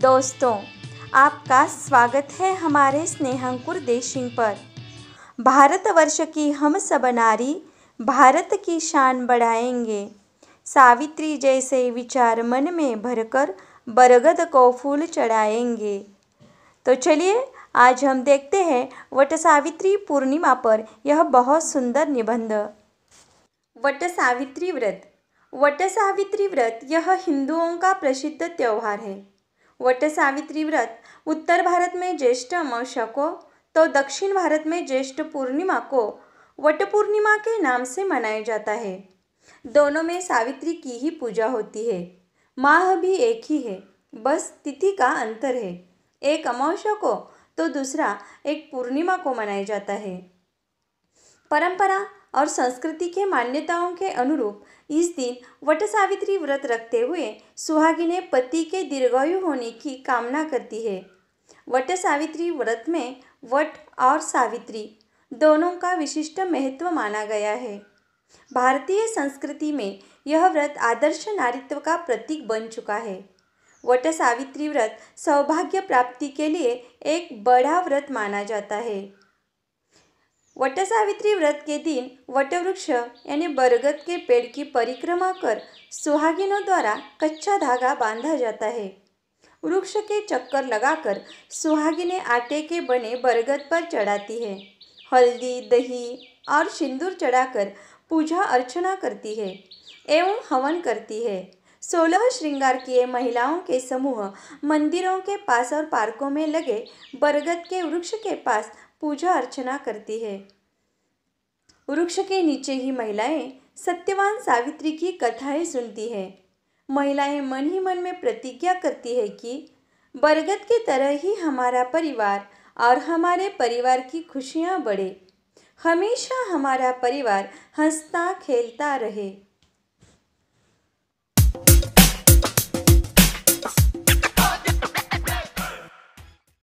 दोस्तों आपका स्वागत है हमारे स्नेहंकुर देशिंग पर भारतवर्ष की हम सब नारी भारत की शान बढ़ाएंगे सावित्री जैसे विचार मन में भरकर बरगद को फूल चढ़ाएंगे तो चलिए आज हम देखते हैं वट सावित्री पूर्णिमा पर यह बहुत सुंदर निबंध वट सावित्री व्रत वट सावित्री व्रत यह हिंदुओं का प्रसिद्ध त्यौहार है वट सावित्री व्रत उत्तर भारत में ज्येष्ठ अमावस्या को तो दक्षिण भारत में ज्येष्ठ पूर्णिमा को वट पूर्णिमा के नाम से मनाया जाता है दोनों में सावित्री की ही पूजा होती है माह भी एक ही है बस तिथि का अंतर है एक अमावस्या को तो दूसरा एक पूर्णिमा को मनाया जाता है परंपरा और संस्कृति के मान्यताओं के अनुरूप इस दिन वट सावित्री व्रत रखते हुए सुहागिने पति के दीर्घायु होने की कामना करती है वट सावित्री व्रत में वट और सावित्री दोनों का विशिष्ट महत्व माना गया है भारतीय संस्कृति में यह व्रत आदर्श नारित्व का प्रतीक बन चुका है वट सावित्री व्रत सौभाग्य प्राप्ति के लिए एक बड़ा व्रत माना जाता है वट सावित्री व्रत के दिन वटवृक्ष यानी बरगद के पेड़ की परिक्रमा कर सुहागिनों द्वारा कच्चा धागा बांधा जाता है वृक्ष के चक्कर लगाकर सुहागिने आटे के बने बरगद पर चढ़ाती है हल्दी दही और सिंदूर चढ़ाकर पूजा अर्चना करती है एवं हवन करती है सोलह श्रृंगार किए महिलाओं के समूह मंदिरों के पास और पार्कों में लगे बरगद के वृक्ष के पास पूजा अर्चना करती है वृक्ष के नीचे ही महिलाएं सत्यवान सावित्री की कथाएं सुनती है महिलाएं मन ही मन में प्रतिज्ञा करती है कि बरगद की तरह ही हमारा परिवार और हमारे परिवार की खुशियाँ बढ़े हमेशा हमारा परिवार हंसता खेलता रहे